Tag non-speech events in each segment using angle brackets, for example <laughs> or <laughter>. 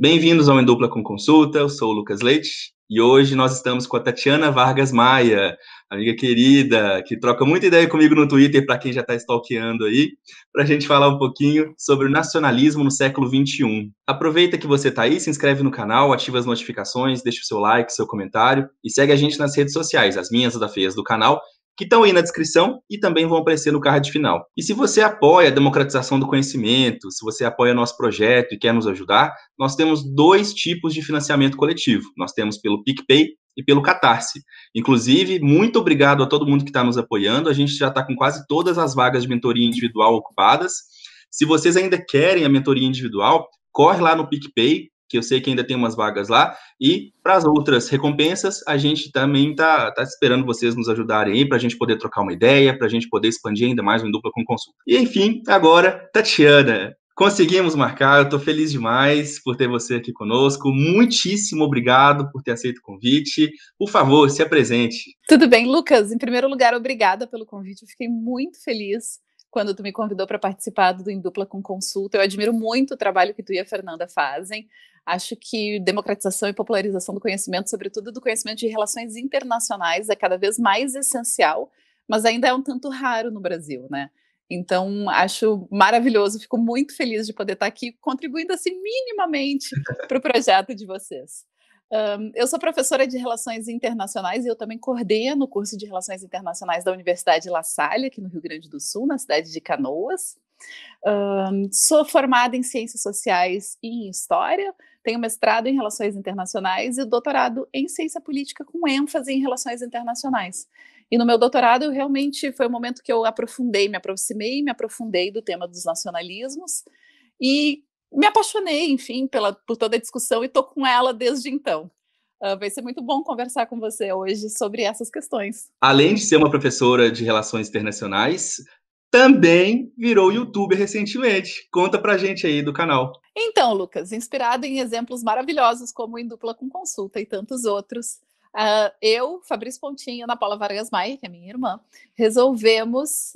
Bem-vindos ao Em Dupla com Consulta, eu sou o Lucas Leite e hoje nós estamos com a Tatiana Vargas Maia, amiga querida, que troca muita ideia comigo no Twitter, para quem já está stalkeando aí, para a gente falar um pouquinho sobre o nacionalismo no século XXI. Aproveita que você está aí, se inscreve no canal, ativa as notificações, deixa o seu like, seu comentário e segue a gente nas redes sociais, as minhas, as da Feias do canal que estão aí na descrição e também vão aparecer no card final. E se você apoia a democratização do conhecimento, se você apoia nosso projeto e quer nos ajudar, nós temos dois tipos de financiamento coletivo. Nós temos pelo PicPay e pelo Catarse. Inclusive, muito obrigado a todo mundo que está nos apoiando. A gente já está com quase todas as vagas de mentoria individual ocupadas. Se vocês ainda querem a mentoria individual, corre lá no PicPay, que eu sei que ainda tem umas vagas lá. E para as outras recompensas, a gente também tá, tá esperando vocês nos ajudarem aí, para a gente poder trocar uma ideia, para a gente poder expandir ainda mais o Dupla com Consulta. E enfim, agora, Tatiana. Conseguimos marcar, eu estou feliz demais por ter você aqui conosco. Muitíssimo obrigado por ter aceito o convite. Por favor, se apresente. Tudo bem, Lucas. Em primeiro lugar, obrigada pelo convite. Eu fiquei muito feliz quando tu me convidou para participar do Em Dupla com Consulta. Eu admiro muito o trabalho que tu e a Fernanda fazem. Acho que democratização e popularização do conhecimento, sobretudo do conhecimento de relações internacionais, é cada vez mais essencial, mas ainda é um tanto raro no Brasil, né? Então, acho maravilhoso, fico muito feliz de poder estar aqui contribuindo assim minimamente <laughs> para o projeto de vocês. Um, eu sou professora de Relações Internacionais e eu também coordeno o curso de Relações Internacionais da Universidade La Salle, aqui no Rio Grande do Sul, na cidade de Canoas. Um, sou formada em Ciências Sociais e em História, tenho mestrado em Relações Internacionais e doutorado em Ciência Política com ênfase em Relações Internacionais. E no meu doutorado, realmente foi o um momento que eu aprofundei, me aproximei, me aprofundei do tema dos nacionalismos e me apaixonei, enfim, pela, por toda a discussão e estou com ela desde então. Uh, vai ser muito bom conversar com você hoje sobre essas questões. Além de ser uma professora de relações internacionais, também virou youtuber recentemente. Conta pra gente aí do canal. Então, Lucas, inspirado em exemplos maravilhosos como Em Dupla com Consulta e tantos outros, uh, eu, Fabrício Pontinho e Ana Paula Vargas Maia, que é minha irmã, resolvemos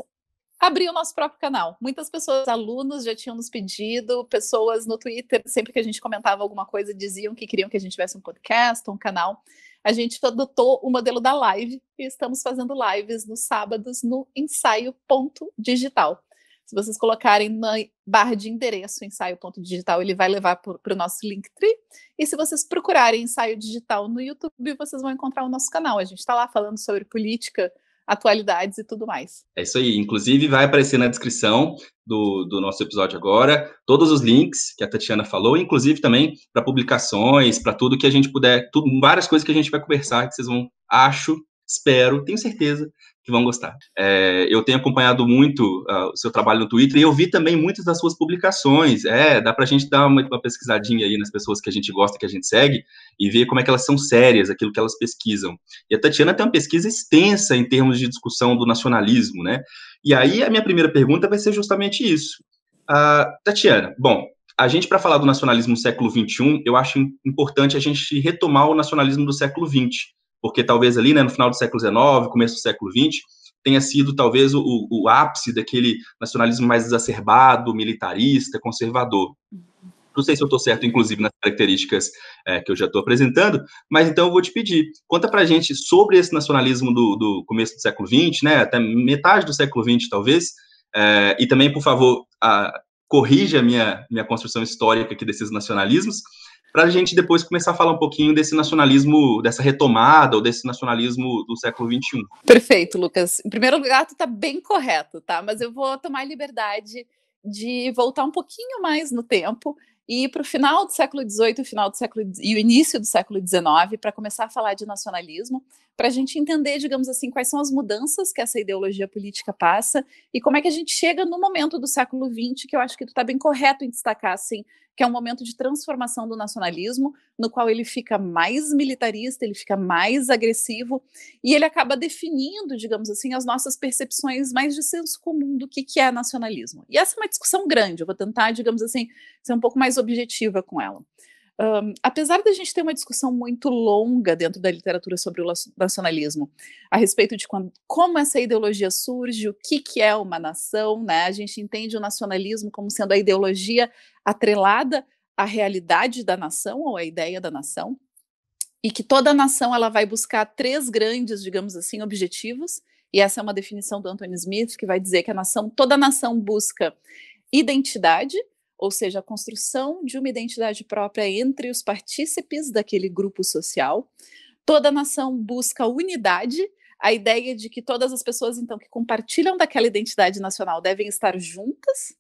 abrir o nosso próprio canal. Muitas pessoas, alunos, já tinham nos pedido, pessoas no Twitter, sempre que a gente comentava alguma coisa, diziam que queriam que a gente tivesse um podcast, um canal a gente adotou o modelo da live e estamos fazendo lives nos sábados no ensaio.digital. Se vocês colocarem na barra de endereço ensaio.digital, ele vai levar para o nosso Linktree. E se vocês procurarem ensaio digital no YouTube, vocês vão encontrar o nosso canal. A gente está lá falando sobre política, atualidades e tudo mais. É isso aí. Inclusive, vai aparecer na descrição do, do nosso episódio agora todos os links que a Tatiana falou, inclusive também para publicações, para tudo que a gente puder, tudo, várias coisas que a gente vai conversar, que vocês vão, acho, Espero, tenho certeza que vão gostar. É, eu tenho acompanhado muito uh, o seu trabalho no Twitter e eu vi também muitas das suas publicações. É, dá para a gente dar uma, uma, pesquisadinha aí nas pessoas que a gente gosta, que a gente segue, e ver como é que elas são sérias, aquilo que elas pesquisam. E a Tatiana tem uma pesquisa extensa em termos de discussão do nacionalismo, né? E aí a minha primeira pergunta vai ser justamente isso. Uh, Tatiana, bom, a gente, para falar do nacionalismo do século XXI, eu acho importante a gente retomar o nacionalismo do século XX porque talvez ali, né, no final do século XIX, começo do século XX, tenha sido talvez o, o ápice daquele nacionalismo mais exacerbado, militarista, conservador. Uhum. Não sei se eu estou certo, inclusive, nas características é, que eu já estou apresentando, mas então eu vou te pedir, conta para a gente sobre esse nacionalismo do, do, começo do século XX, né, até metade do século XX, talvez, é, e também, por favor, a, ah, corrija a minha, minha construção histórica aqui desses nacionalismos, para a gente depois começar a falar um pouquinho desse nacionalismo, dessa retomada ou desse nacionalismo do século XXI. Perfeito, Lucas. Em primeiro lugar, tu tá bem correto, tá? Mas eu vou tomar liberdade de voltar um pouquinho mais no tempo e para o final do século XVIII, o final do século e o início do século XIX, para começar a falar de nacionalismo, para a gente entender, digamos assim, quais são as mudanças que essa ideologia política passa e como é que a gente chega no momento do século XX, que eu acho que tu está bem correto em destacar, assim, que é um momento de transformação do nacionalismo, no qual ele fica mais militarista, ele fica mais agressivo e ele acaba definindo, digamos assim, as nossas percepções mais de senso comum do que, que é nacionalismo. E essa é uma discussão grande, eu vou tentar, digamos assim, ser um pouco mais objetiva com ela um, apesar da gente ter uma discussão muito longa dentro da literatura sobre o nacionalismo, a respeito de quando, como essa ideologia surge, o que, que é uma nação, né? a gente entende o nacionalismo como sendo a ideologia atrelada à realidade da nação ou à ideia da nação, e que toda nação ela vai buscar três grandes, digamos assim, objetivos, e essa é uma definição do Anthony Smith, que vai dizer que a nação, toda nação busca identidade, ou seja, a construção de uma identidade própria entre os partícipes daquele grupo social. Toda nação busca unidade, a ideia é de que todas as pessoas, então, que compartilham daquela identidade nacional devem estar juntas,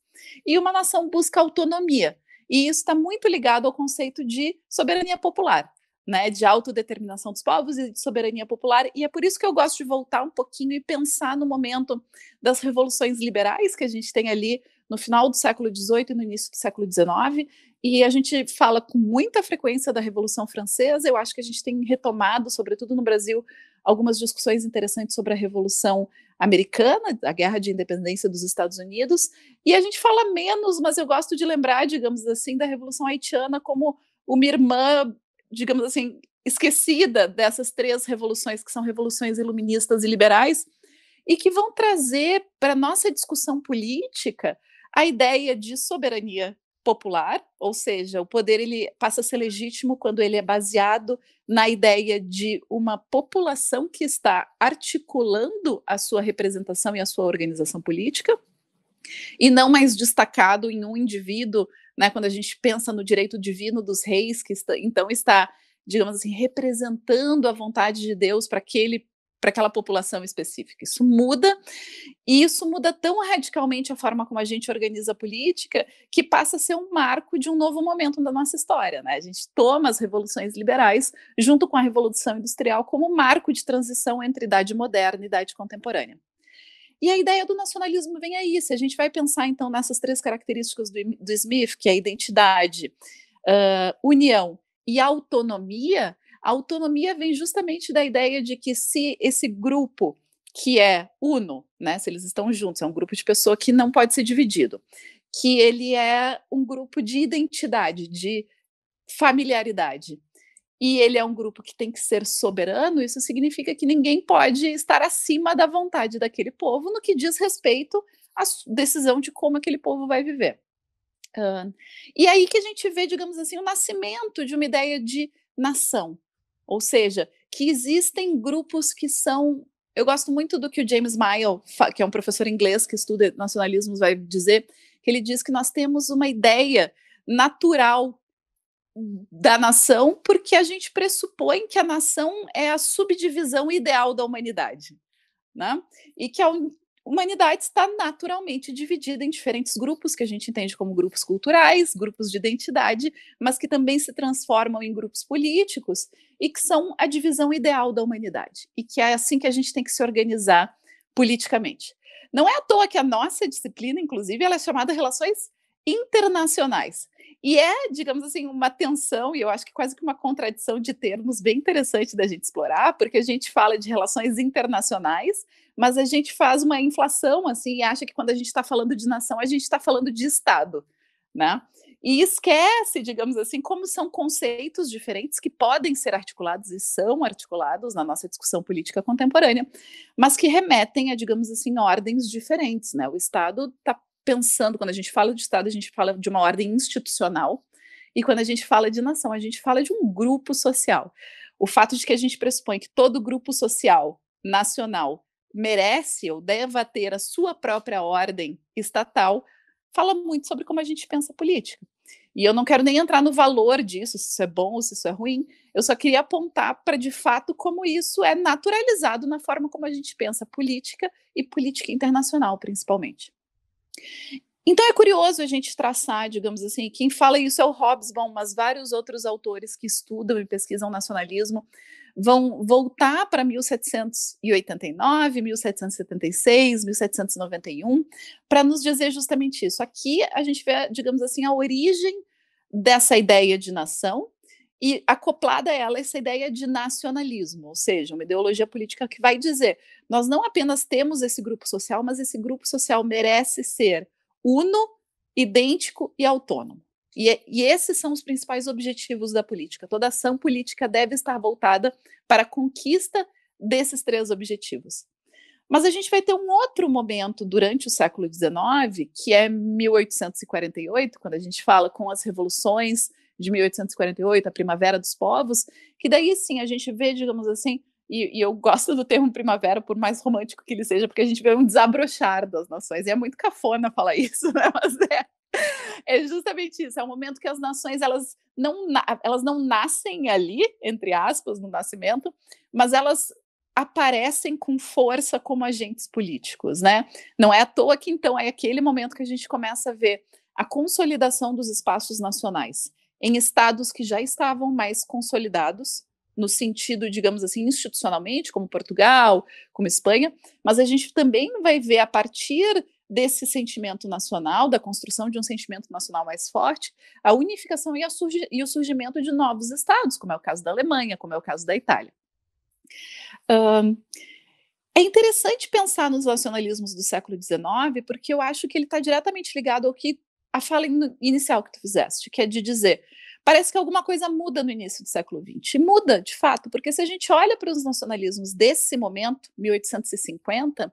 e uma nação busca autonomia. E isso está muito ligado ao conceito de soberania popular, né, de autodeterminação dos povos e de soberania popular. E é por isso que eu gosto de voltar um pouquinho e pensar no momento das revoluções liberais que a gente tem ali no final do século XVIII e no início do século XIX, e a gente fala com muita frequência da Revolução Francesa. Eu acho que a gente tem retomado, sobretudo no Brasil, algumas discussões interessantes sobre a Revolução Americana, a Guerra de Independência dos Estados Unidos. E a gente fala menos, mas eu gosto de lembrar, digamos assim, da Revolução Haitiana como uma irmã, digamos assim, esquecida dessas três revoluções, que são revoluções iluministas e liberais, e que vão trazer para a nossa discussão política a ideia de soberania popular, ou seja, o poder ele passa a ser legítimo quando ele é baseado na ideia de uma população que está articulando a sua representação e a sua organização política, e não mais destacado em um indivíduo, né, quando a gente pensa no direito divino dos reis, que está, então está, digamos assim, representando a vontade de Deus para aquele para aquela população específica. Isso muda, e isso muda tão radicalmente a forma como a gente organiza a política que passa a ser um marco de um novo momento da nossa história. Né? A gente toma as revoluções liberais junto com a Revolução Industrial como marco de transição entre idade moderna e idade contemporânea. E a ideia do nacionalismo vem aí. Se a gente vai pensar, então, nessas três características do, do Smith, que é identidade, uh, união e autonomia, a autonomia vem justamente da ideia de que se esse grupo que é uno, né, se eles estão juntos, é um grupo de pessoa que não pode ser dividido, que ele é um grupo de identidade, de familiaridade. E ele é um grupo que tem que ser soberano, isso significa que ninguém pode estar acima da vontade daquele povo no que diz respeito à decisão de como aquele povo vai viver. Uh, e aí que a gente vê, digamos assim, o nascimento de uma ideia de nação, ou seja, que existem grupos que são. Eu gosto muito do que o James Mile, que é um professor inglês que estuda nacionalismos, vai dizer, que ele diz que nós temos uma ideia natural da nação, porque a gente pressupõe que a nação é a subdivisão ideal da humanidade, né? E que a hum, humanidade está naturalmente dividida em diferentes grupos que a gente entende como grupos culturais, grupos de identidade, mas que também se transformam em grupos políticos e que são a divisão ideal da humanidade, e que é assim que a gente tem que se organizar politicamente. Não é à toa que a nossa disciplina, inclusive, ela é chamada Relações Internacionais. E é, digamos assim, uma tensão, e eu acho que quase que uma contradição de termos bem interessante da gente explorar, porque a gente fala de relações internacionais, mas a gente faz uma inflação assim e acha que quando a gente está falando de nação, a gente está falando de Estado. Né? e esquece, digamos assim, como são conceitos diferentes que podem ser articulados e são articulados na nossa discussão política contemporânea, mas que remetem a, digamos assim, ordens diferentes. Né? O Estado está pensando, quando a gente fala de Estado, a gente fala de uma ordem institucional, e quando a gente fala de nação, a gente fala de um grupo social. O fato de que a gente pressupõe que todo grupo social nacional merece ou deva ter a sua própria ordem estatal fala muito sobre como a gente pensa política. E eu não quero nem entrar no valor disso, se isso é bom ou se isso é ruim. Eu só queria apontar para, de fato, como isso é naturalizado na forma como a gente pensa política e política internacional, principalmente. Então é curioso a gente traçar, digamos assim, quem fala isso é o Hobsbawm, mas vários outros autores que estudam e pesquisam nacionalismo vão voltar para 1789, 1776, 1791, para nos dizer justamente isso. Aqui a gente vê, digamos assim, a origem dessa ideia de nação e acoplada a ela essa ideia de nacionalismo, ou seja, uma ideologia política que vai dizer: nós não apenas temos esse grupo social, mas esse grupo social merece ser uno, idêntico e autônomo. E, é, e, esses são os principais objetivos da política. Toda ação política deve estar voltada para a conquista desses três objetivos. Mas a gente vai ter um outro momento durante o século XIX, que é 1848, quando a gente fala com as revoluções de 1848, a Primavera dos Povos, que daí sim a gente vê, digamos assim, e, e, eu gosto do termo primavera, por mais romântico que ele seja, porque a gente vê um desabrochar das nações, e é muito cafona falar isso, <laughs> né? Mas é, é justamente isso, é o momento que as nações elas não, elas não nascem ali, entre aspas, no nascimento, mas elas aparecem com força como agentes políticos, né? Não é à toa que então é aquele momento que a gente começa a ver a consolidação dos espaços nacionais em estados que já estavam mais consolidados no sentido, digamos assim, institucionalmente, como Portugal, como Espanha, mas a gente também vai ver a partir desse sentimento nacional, da construção de um sentimento nacional mais forte, a unificação e, a surgi e o surgimento de novos estados, como é o caso da Alemanha, como é o caso da Itália. Um, é interessante pensar nos nacionalismos do século XIX, porque eu acho que ele está diretamente ligado ao que a fala in inicial que tu fizeste, que é de dizer parece que alguma coisa muda no início do século XX. E muda, de fato, porque se a gente olha para os nacionalismos desse momento, 1850,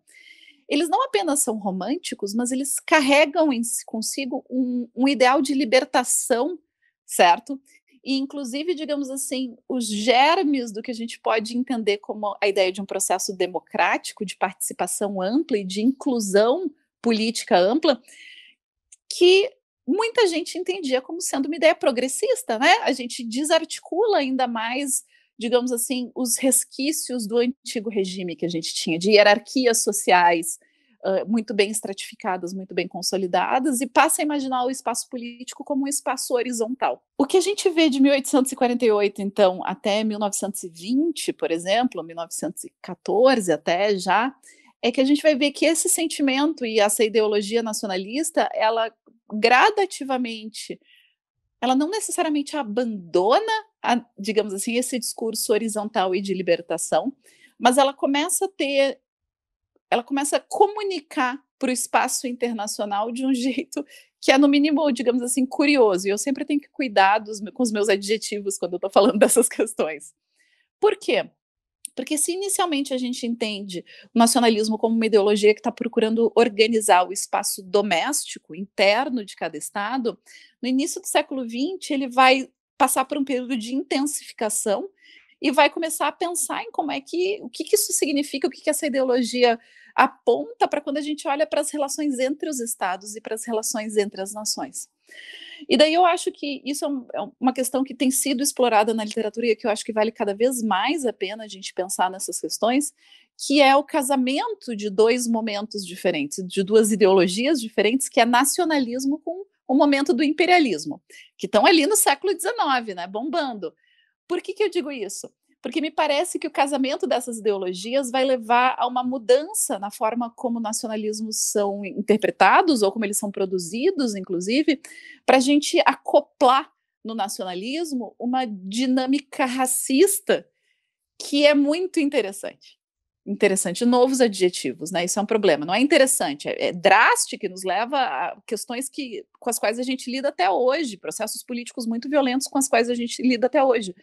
eles não apenas são românticos, mas eles carregam em, consigo um, um ideal de libertação, certo? E, inclusive, digamos assim, os germes do que a gente pode entender como a ideia de um processo democrático, de participação ampla e de inclusão política ampla, que muita gente entendia como sendo uma ideia progressista, né? A gente desarticula ainda mais digamos assim, os resquícios do antigo regime que a gente tinha, de hierarquias sociais uh, muito bem estratificadas, muito bem consolidadas, e passa a imaginar o espaço político como um espaço horizontal. O que a gente vê de 1848, então, até 1920, por exemplo, 1914 até já, é que a gente vai ver que esse sentimento e essa ideologia nacionalista, ela gradativamente ela não necessariamente abandona, a, digamos assim, esse discurso horizontal e de libertação, mas ela começa a ter, ela começa a comunicar para o espaço internacional de um <laughs> jeito que é, no mínimo, digamos assim, curioso. E eu sempre tenho que cuidar dos, com os meus adjetivos quando eu estou falando <laughs> dessas questões. Por quê? Porque se inicialmente a gente entende o nacionalismo como uma ideologia que está procurando organizar o espaço doméstico, interno de cada Estado, no início do século XX ele vai passar por um período de intensificação e vai começar a pensar em como é que o que, que isso significa, o que, que essa ideologia aponta para quando a gente olha para as relações entre os estados e para as relações entre as nações. E daí eu acho que isso é, um, é, uma questão que tem sido explorada na literatura e que eu acho que vale cada vez mais a pena a gente pensar nessas questões, que é o casamento de dois momentos diferentes, de duas ideologias diferentes, que é nacionalismo com o momento do imperialismo, que estão ali no século XIX, né, bombando. Por que, que eu digo isso? porque me parece que o casamento dessas ideologias vai levar a uma mudança na forma como nacionalismos são interpretados ou como eles são produzidos, inclusive, para a gente acoplar no nacionalismo uma dinâmica racista que é muito interessante. Interessante, novos adjetivos, né? Isso é um problema. Não é interessante, é, é drástico e nos leva a questões que, com as quais a gente lida até hoje, processos políticos muito violentos com as quais a gente lida até hoje.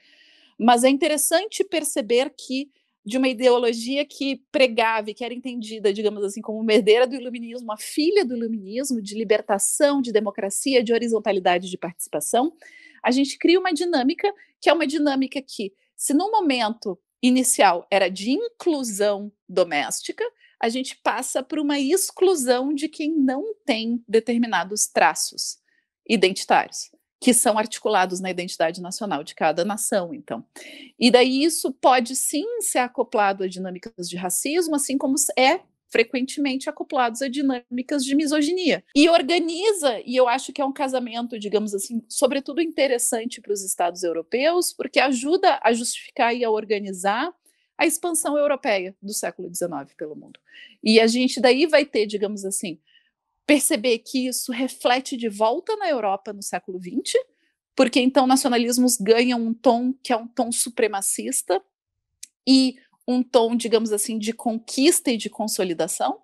Mas é interessante perceber que de uma ideologia que pregava e que era entendida, digamos assim, como merdeira herdeira do iluminismo, a filha do iluminismo, de libertação, de democracia, de horizontalidade de participação, a gente cria uma dinâmica que é uma dinâmica que, se no momento inicial era de inclusão doméstica, a gente passa por uma exclusão de quem não tem determinados traços identitários que são articulados na identidade nacional de cada nação, então. E daí isso pode sim ser acoplado a dinâmicas de racismo, assim como é frequentemente acoplados a dinâmicas de misoginia. E organiza, e eu acho que é um casamento, digamos assim, sobretudo interessante para os estados europeus, porque ajuda a justificar e a organizar a expansão europeia do século XIX pelo mundo. E a gente daí vai ter, digamos assim, perceber que isso reflete de volta na Europa no século XX, porque então nacionalismos ganham um tom que é um tom supremacista e um tom, digamos assim, de conquista e de consolidação.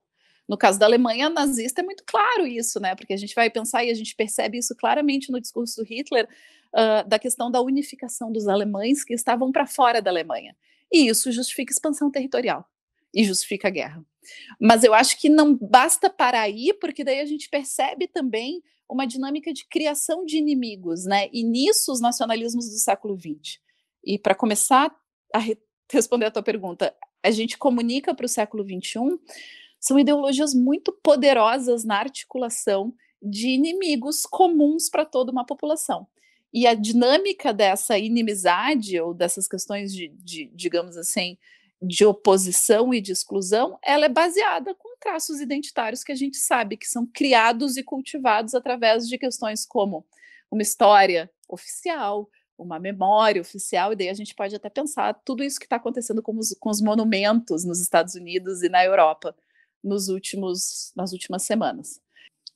No caso da Alemanha nazista é muito claro isso, né? Porque a gente vai pensar e a gente percebe isso claramente no discurso do Hitler uh, da questão da unificação dos alemães que estavam para fora da Alemanha. E isso justifica expansão territorial e justifica a guerra. Mas eu acho que não basta parar aí, porque daí a gente percebe também uma dinâmica de criação de inimigos, né? E nisso os nacionalismos do século XX. E para começar a re <laughs> responder a tua pergunta, a gente comunica para o século XXI são ideologias muito poderosas na articulação de inimigos comuns para toda uma população. E a dinâmica dessa inimizade ou dessas questões de, de digamos assim, de oposição e de exclusão, ela é baseada com traços identitários que a gente sabe que são criados e cultivados através de questões como uma história oficial, uma memória oficial, e daí a gente pode até pensar tudo isso que está acontecendo com os, com os, monumentos nos Estados Unidos e na Europa nos últimos, nas últimas semanas.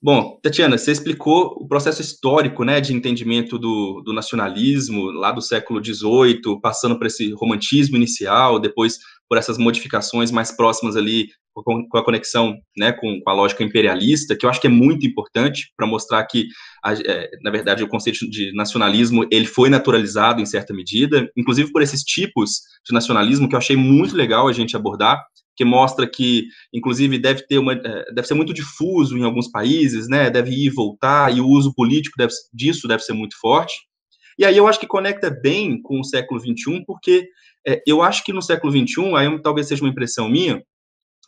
Bom, Tatiana, você explicou o processo histórico né, de entendimento do, do nacionalismo lá do século XVIII, passando para esse romantismo inicial, depois por essas modificações mais próximas ali com, a conexão né, com, a lógica imperialista, que eu acho que é muito importante para mostrar que, é, na verdade, o conceito de nacionalismo ele foi naturalizado em certa medida, inclusive por esses tipos de nacionalismo que eu achei muito legal a gente abordar, que mostra que, inclusive, deve ter uma, é, deve ser muito difuso em alguns países, né? Deve ir e voltar e o uso político deve, disso deve ser muito forte. E aí eu acho que conecta bem com o século XXI, porque é, eu acho que no século XXI, aí talvez seja uma impressão minha,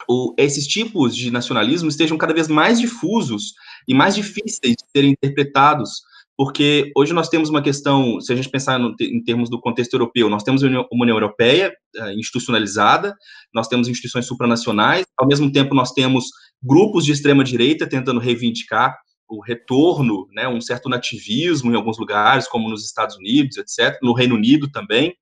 o, esses tipos de nacionalismo estejam cada vez mais difusos e mais difíceis de serem interpretados, porque hoje nós temos uma questão, se a gente pensar no, em termos do contexto europeu, nós temos uma União Europeia é, institucionalizada, nós temos instituições supranacionais, ao mesmo tempo nós temos grupos de extrema-direita tentando reivindicar o retorno, né, um certo nativismo em alguns lugares, como nos Estados Unidos, etc., no Reino Unido também.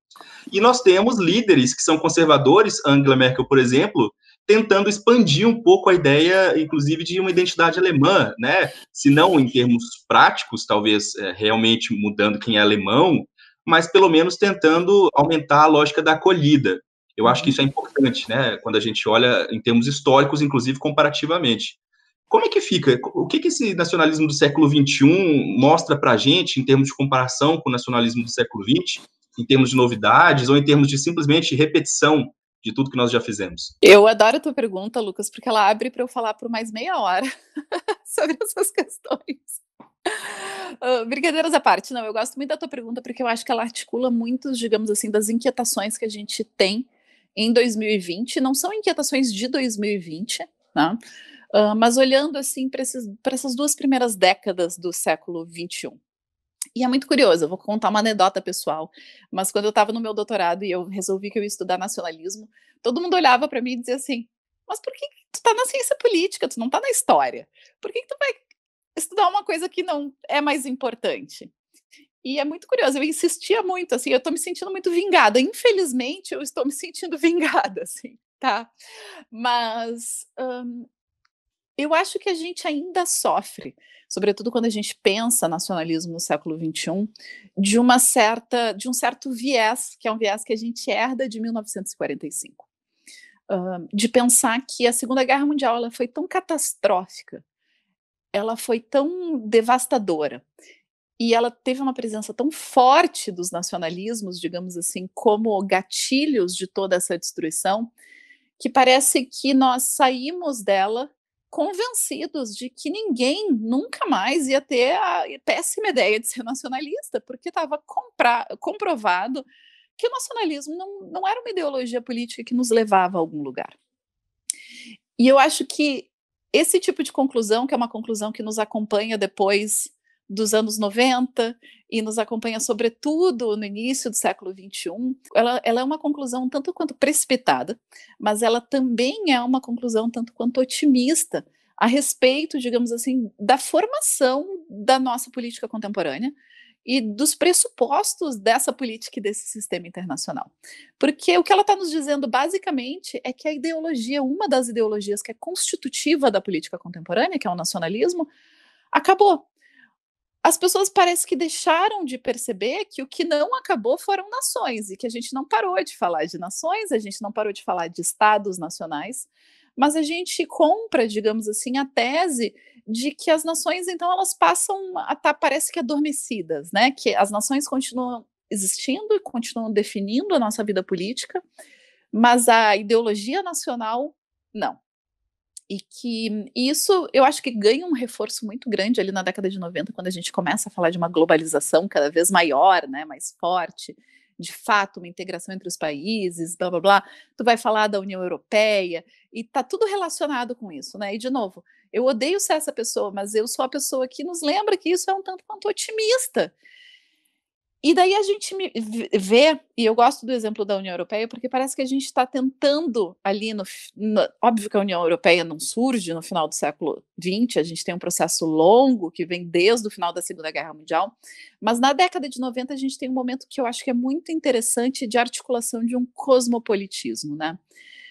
E nós temos líderes que são conservadores, Angela Merkel, por exemplo, tentando expandir um pouco a ideia, inclusive, de uma identidade alemã, né? Se não em termos práticos, talvez é, realmente mudando quem é alemão, mas pelo menos tentando aumentar a lógica da acolhida. Eu acho que isso é importante, né? Quando a gente olha em termos históricos, inclusive comparativamente. Como é que fica? O que, que esse nacionalismo do século XXI mostra para a gente em termos de comparação com o nacionalismo do século XX, em termos de novidades ou em termos de simplesmente repetição de tudo que nós já fizemos? Eu adoro a tua pergunta, Lucas, porque ela abre para eu falar por mais meia hora <laughs> sobre essas questões. Uh, brincadeiras à parte, não, eu gosto muito da tua pergunta porque eu acho que ela articula muitos, digamos assim, das inquietações que a gente tem em 2020, não são inquietações de 2020, né? Uh, mas olhando assim para essas duas primeiras décadas do século XXI. E é muito curioso, eu vou contar uma anedota pessoal, mas quando eu estava no meu doutorado e eu resolvi que eu ia estudar nacionalismo, todo mundo olhava para mim e dizia assim: mas por que, tu está na ciência política? Tu não está na história. Por que, que tu vai estudar uma coisa que não é mais importante? E é muito curioso, eu insistia muito, assim, eu estou me sentindo muito vingada. Infelizmente, eu estou me sentindo <laughs> vingada, assim, tá? Mas um, eu acho que a gente ainda sofre, sobretudo quando a gente pensa nacionalismo no século XXI, de uma certa, de um certo viés, que é um viés que a gente herda de 1945, uh, de pensar que a Segunda Guerra Mundial ela foi tão catastrófica, ela foi tão devastadora e ela teve uma presença tão forte dos nacionalismos, digamos assim, como gatilhos de toda essa destruição, que parece que nós saímos dela convencidos de que ninguém nunca mais ia ter a péssima ideia de ser nacionalista, porque estava comprovado que o nacionalismo não, não era uma ideologia política que nos levava a algum lugar. E eu acho que esse tipo de conclusão, que é uma conclusão que nos acompanha depois dos anos 90 e nos acompanha sobretudo no início do século 21, ela, ela é uma conclusão tanto quanto precipitada, mas ela também é uma conclusão tanto quanto otimista a respeito, digamos assim, da formação da nossa política contemporânea e dos pressupostos dessa política e desse sistema internacional. Porque o que ela está nos dizendo, basicamente, é que a ideologia, uma das ideologias que é constitutiva da política contemporânea, que é o nacionalismo, acabou as pessoas parecem que deixaram de perceber que o que não acabou foram nações e que a gente não parou de falar de nações, a gente não parou de falar de estados nacionais, mas a gente compra, digamos assim, a tese de que as nações então elas passam a estar tá, parece que adormecidas, né? Que as nações continuam existindo e continuam definindo a nossa vida política, mas a ideologia nacional não. E que isso eu acho que ganha um reforço muito grande ali na década de 90, quando a gente começa a falar de uma globalização cada vez maior, né, mais forte, de fato, uma integração entre os países, blá blá blá. Tu vai falar da União Europeia e tá tudo relacionado com isso, né? E de novo, eu odeio ser essa pessoa, mas eu sou a pessoa que nos lembra que isso é um tanto quanto otimista. E daí a gente vê, e eu gosto do exemplo da União Europeia, porque parece que a gente está tentando ali no, no, Óbvio que a União Europeia não surge no final do século XX, a gente tem um processo longo que vem desde o final da Segunda Guerra Mundial, mas na década de 90 a gente tem um momento que eu acho que é muito interessante de articulação de um cosmopolitismo, né?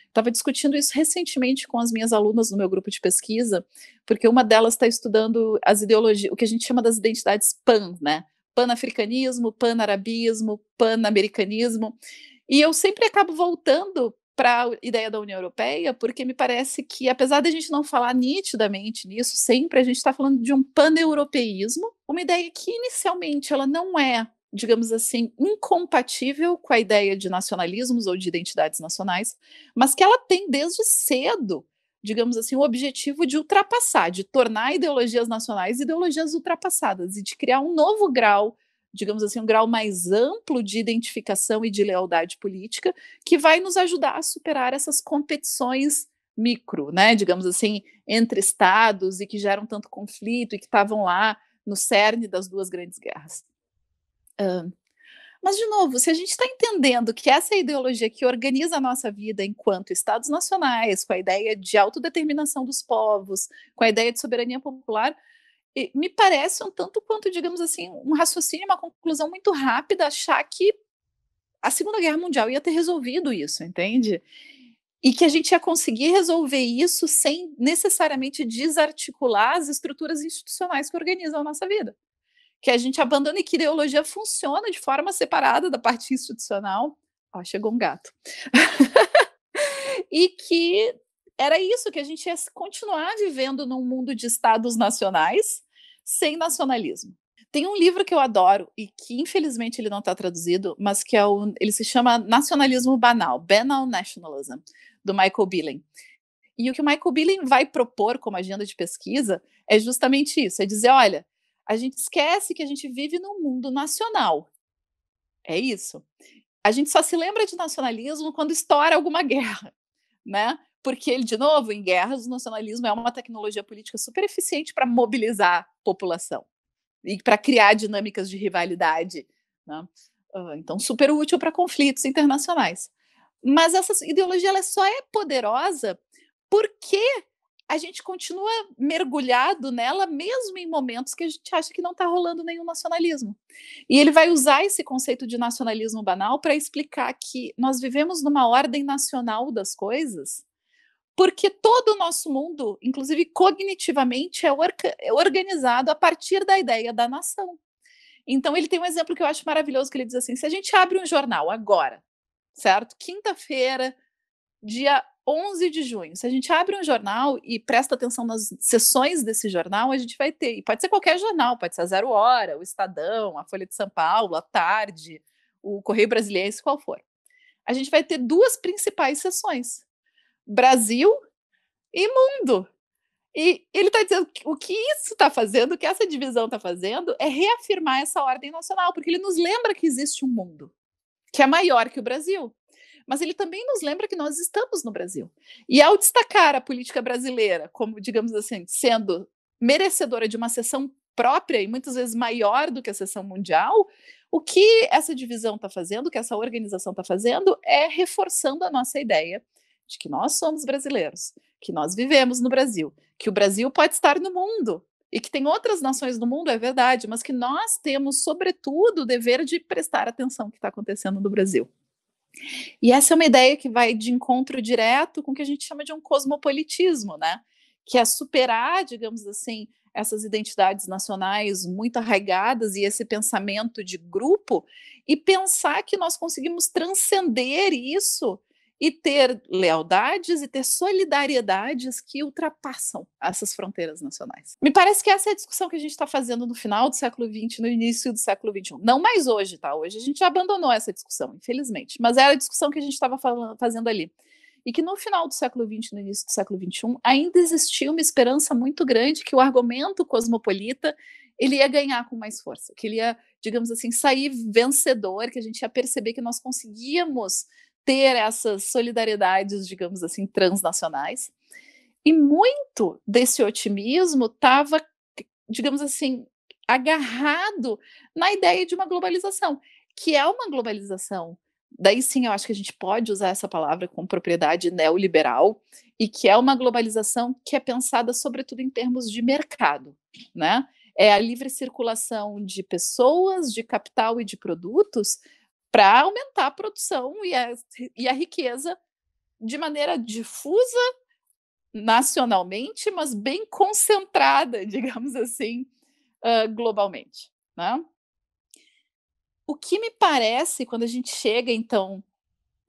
Estava discutindo isso recentemente com as minhas alunas no meu grupo de pesquisa, porque uma delas está estudando as ideologias, o que a gente chama das identidades pan, né? panafricanismo, panarabismo, panamericanismo. E eu sempre acabo voltando para a ideia da União Europeia, porque me parece que, apesar da gente não falar nitidamente nisso, sempre a gente está falando de um paneuropeísmo, uma ideia que inicialmente ela não é, digamos assim, incompatível com a ideia de nacionalismos ou de identidades nacionais, mas que ela tem desde cedo digamos assim, o objetivo de ultrapassar, de tornar ideologias nacionais ideologias ultrapassadas e de criar um novo grau, digamos assim, um grau mais amplo de identificação e de lealdade política, que vai nos ajudar a superar essas competições micro, né, digamos assim, entre estados e que geram tanto conflito e que estavam lá no cerne das duas grandes guerras. Uh, mas, de novo, se a gente está entendendo que essa é a ideologia que organiza a nossa vida enquanto Estados nacionais, com a ideia de autodeterminação dos povos, com a ideia de soberania popular, me parece um tanto quanto, digamos assim, um raciocínio, uma conclusão muito rápida, achar que a Segunda Guerra Mundial ia ter resolvido isso, entende? E que a gente ia conseguir resolver isso sem necessariamente desarticular as estruturas institucionais que organizam a nossa vida que a gente abandone que ideologia funciona de forma separada da parte institucional. Ó, chegou um gato. <laughs> e que era isso, que a gente ia continuar vivendo num mundo de estados nacionais sem nacionalismo. Tem um livro que eu adoro e que infelizmente ele não está traduzido, mas que é o, ele se chama Nacionalismo Banal, Banal Nationalism, do Michael Billen. E o que o Michael Billen vai propor como agenda de pesquisa é justamente isso, é dizer, olha, a gente esquece que a gente vive no mundo nacional. É isso. A gente só se lembra de nacionalismo quando estoura alguma <laughs> guerra, né? Porque, de novo, em guerras, o nacionalismo é uma tecnologia política super eficiente para mobilizar a população e para criar dinâmicas de rivalidade. Né? Então, super útil para conflitos internacionais. Mas essa ideologia ela só é poderosa porque a gente continua mergulhado nela, mesmo em momentos que a gente acha que não está rolando nenhum nacionalismo. E ele vai usar esse conceito de nacionalismo banal para explicar que nós vivemos numa ordem nacional das coisas, porque todo o nosso mundo, inclusive cognitivamente, é, é organizado a partir da ideia da nação. Então, ele tem um exemplo que eu acho maravilhoso, que ele diz assim, se a gente abre um jornal agora, certo? Quinta-feira, dia 11 de junho. Se a gente abre um jornal e presta atenção nas sessões desse jornal, a gente vai ter, e pode ser qualquer jornal, pode ser a Zero Hora, o Estadão, a Folha de São Paulo, a Tarde, o Correio Brasileiro, se qual for. A gente vai ter duas principais sessões: Brasil e Mundo. E ele está dizendo que o que isso está fazendo, o que essa divisão está fazendo, é reafirmar essa ordem nacional, porque ele nos lembra que existe um mundo que é maior que o Brasil mas ele também nos lembra que nós estamos no Brasil. E ao destacar a política brasileira como, digamos assim, sendo merecedora de uma sessão própria e muitas vezes maior do que a sessão mundial, o que essa divisão está fazendo, o que essa organização está fazendo, é reforçando a nossa ideia de que nós somos brasileiros, que nós vivemos no Brasil, que o Brasil pode estar no mundo e que tem outras nações no mundo, é verdade, mas que nós temos, sobretudo, o dever de prestar atenção no que está acontecendo no Brasil. E essa é uma ideia que vai de encontro direto com o que a gente chama de um cosmopolitismo, né? Que é superar, digamos assim, essas identidades nacionais muito arraigadas e esse pensamento de grupo e pensar que nós conseguimos transcender isso e ter lealdades e ter solidariedades que ultrapassam essas fronteiras nacionais. Me parece que essa é a discussão que a gente está fazendo no final do século XX, no início do século XXI. Não mais hoje, tá? Hoje a gente abandonou essa discussão, infelizmente, mas era a discussão que a gente estava fazendo ali. E que no final do século XX, no início do século XXI, ainda existia uma esperança muito grande que o argumento cosmopolita ele ia ganhar com mais força, que ele ia, digamos assim, sair vencedor, que a gente ia perceber que nós conseguíamos ter essas solidariedades, digamos assim, transnacionais. E muito desse otimismo estava, digamos assim, agarrado na ideia de uma globalização, que é uma globalização. Daí sim, eu acho que a gente pode usar essa palavra com propriedade neoliberal, e que é uma globalização que é pensada sobretudo em termos de mercado, né? É a livre circulação de pessoas, de capital e de produtos, para aumentar a produção e a, e a riqueza de maneira difusa nacionalmente, mas bem concentrada, <laughs> digamos assim, uh, globalmente. Né? O que me parece, quando a gente chega, então,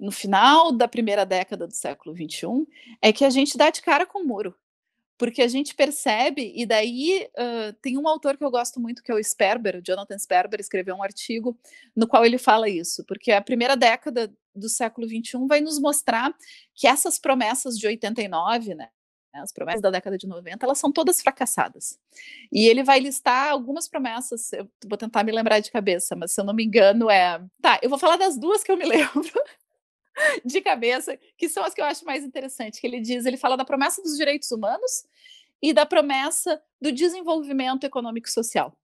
no final da primeira década do século XXI, é que a gente dá de cara com o muro porque a gente percebe, e daí uh, tem um autor que eu gosto muito, que é o Sperber, o Jonathan Sperber, escreveu um artigo no qual ele fala isso, porque a primeira década do século XXI vai nos mostrar que essas promessas de 89, né, as promessas da década de 90, elas são todas fracassadas. E ele vai listar algumas promessas, eu vou tentar me lembrar de cabeça, mas se eu não me engano é... Tá, eu vou falar das duas que eu me <laughs> lembro, de cabeça, que são as que eu acho mais interessantes, que ele diz, ele fala da promessa dos direitos humanos e da promessa do desenvolvimento econômico e social.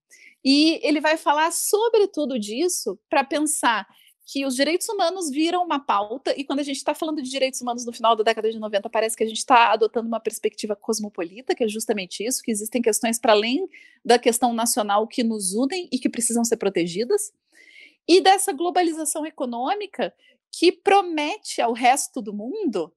E ele vai falar sobretudo disso para pensar que os direitos humanos viram uma pauta, e quando a gente está falando de direitos humanos no final da década de 90, parece que a gente está adotando uma perspectiva cosmopolita, que é justamente isso, que existem questões para além da questão nacional que nos unem e que precisam ser protegidas, e dessa globalização econômica que promete ao resto do mundo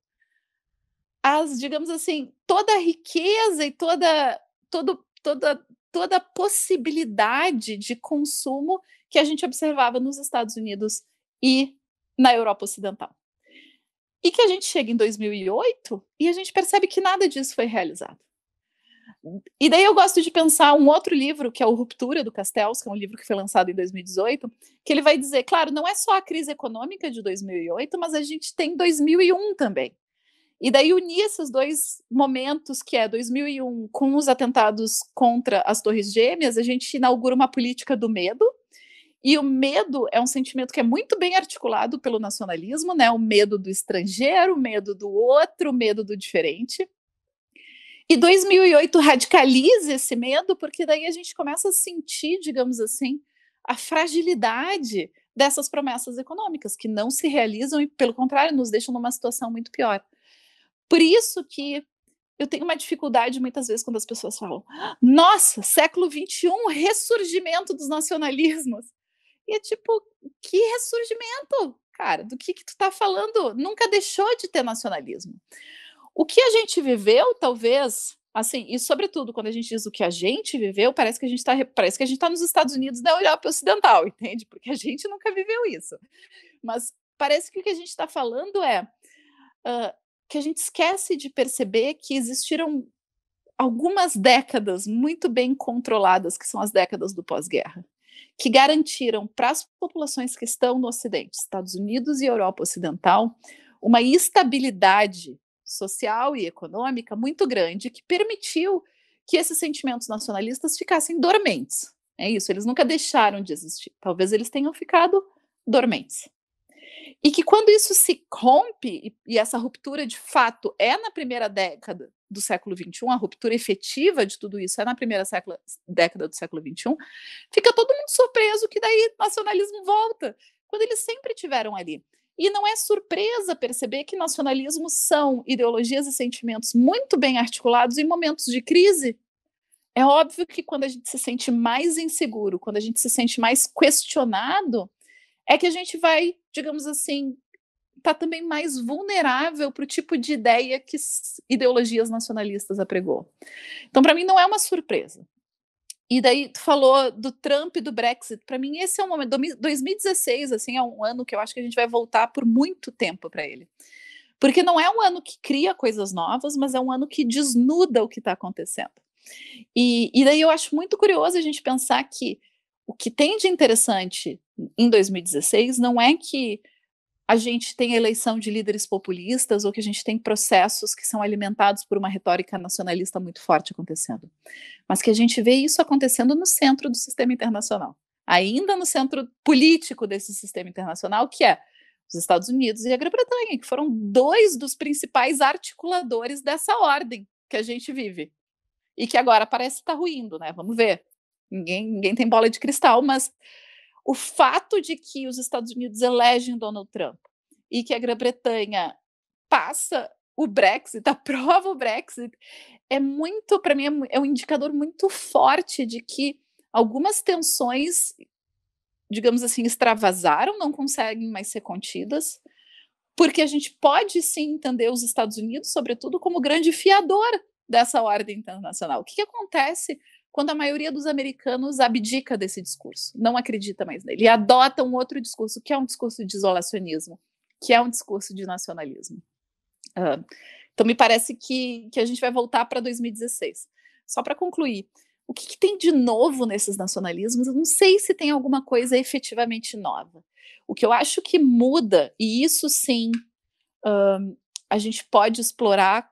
as, digamos assim, toda a riqueza e toda todo, toda toda a possibilidade de consumo que a gente observava nos Estados Unidos e na Europa Ocidental. E que a gente chega em 2008 e a gente percebe que nada disso foi realizado e daí eu gosto de pensar um outro livro, que é o Ruptura do Castells, que é um livro que foi lançado em 2018, que ele vai dizer, claro, não é só a crise econômica de 2008, mas a gente tem 2001 também. E daí unir esses dois momentos, que é 2001 com os atentados contra as Torres Gêmeas, a gente inaugura uma política do medo. E o medo é um sentimento que é muito bem articulado pelo nacionalismo, né? O medo do estrangeiro, o medo do outro, o medo do diferente. E 2008 radicaliza esse medo, porque daí a gente começa a sentir, digamos assim, a fragilidade dessas promessas econômicas que não se realizam e, pelo contrário, nos deixam numa situação muito pior. Por isso que eu tenho uma dificuldade muitas vezes quando as pessoas falam: "Nossa, século 21, ressurgimento dos nacionalismos". E é tipo, que ressurgimento? Cara, do que que tu tá falando? Nunca deixou de ter nacionalismo. O que a gente viveu, talvez, assim, e sobretudo quando a gente diz o que a gente viveu, parece que a gente está parece que a gente tá nos Estados Unidos da Europa Ocidental, <laughs> entende? Porque a gente nunca viveu isso. Mas parece que o que a gente está falando é uh, que a gente esquece de perceber que existiram algumas décadas muito bem controladas, que são as décadas do pós-guerra, que garantiram para as populações que estão no Ocidente, Estados Unidos e Europa Ocidental, uma estabilidade social e econômica muito grande que permitiu que esses sentimentos nacionalistas ficassem dormentes. É isso, eles nunca deixaram de existir. Talvez eles tenham ficado dormentes. E que quando isso se rompe, e essa ruptura de fato é na primeira década do século XXI, a ruptura efetiva de tudo isso é na primeira década do século XXI, fica todo mundo surpreso que daí nacionalismo volta, quando eles sempre tiveram ali. E não é surpresa perceber que nacionalismos são ideologias e sentimentos muito bem articulados em momentos de crise. É óbvio que quando a gente se sente mais inseguro, quando a gente se sente mais questionado, é que a gente vai, digamos assim, está também mais vulnerável para o tipo de ideia que ideologias nacionalistas apregou. Então, para mim, não é uma surpresa. E daí tu falou do Trump e do Brexit. Para mim esse é um momento 2016 assim é um ano que eu acho que a gente vai voltar por muito tempo para ele. Porque não é um ano que cria coisas novas, mas é um ano que desnuda o que está acontecendo. E, e daí eu acho muito curioso a gente pensar que o que tem de interessante em 2016 não é que a gente tem a eleição de líderes populistas ou que a gente tem processos que são alimentados por uma retórica nacionalista muito forte acontecendo. Mas que a gente vê isso acontecendo no centro do sistema internacional, ainda no centro político desse sistema internacional, que é os Estados Unidos e a Grã-Bretanha, que foram dois dos principais articuladores dessa ordem que a gente vive. E que agora parece estar tá ruindo, né? Vamos ver. Ninguém, ninguém tem bola de cristal, mas o fato de que os Estados Unidos elegem Donald Trump e que a Grã-Bretanha passa o Brexit, <laughs> aprova o Brexit, é muito, para mim, é, é um indicador muito forte de que algumas tensões, digamos assim, extravasaram, não conseguem mais ser contidas, porque a gente pode sim entender os Estados Unidos, sobretudo, como grande fiador dessa ordem internacional. O que, que acontece quando a maioria dos americanos abdica desse discurso, não acredita mais nele, e adota um outro discurso, que é um discurso de isolacionismo, que é um discurso de nacionalismo. Uh, então, me parece que, que a gente vai voltar para 2016. Só para concluir, o que, que, tem de novo nesses nacionalismos? Eu não sei se tem alguma coisa efetivamente nova. O que eu acho que muda, e isso sim uh, a gente pode explorar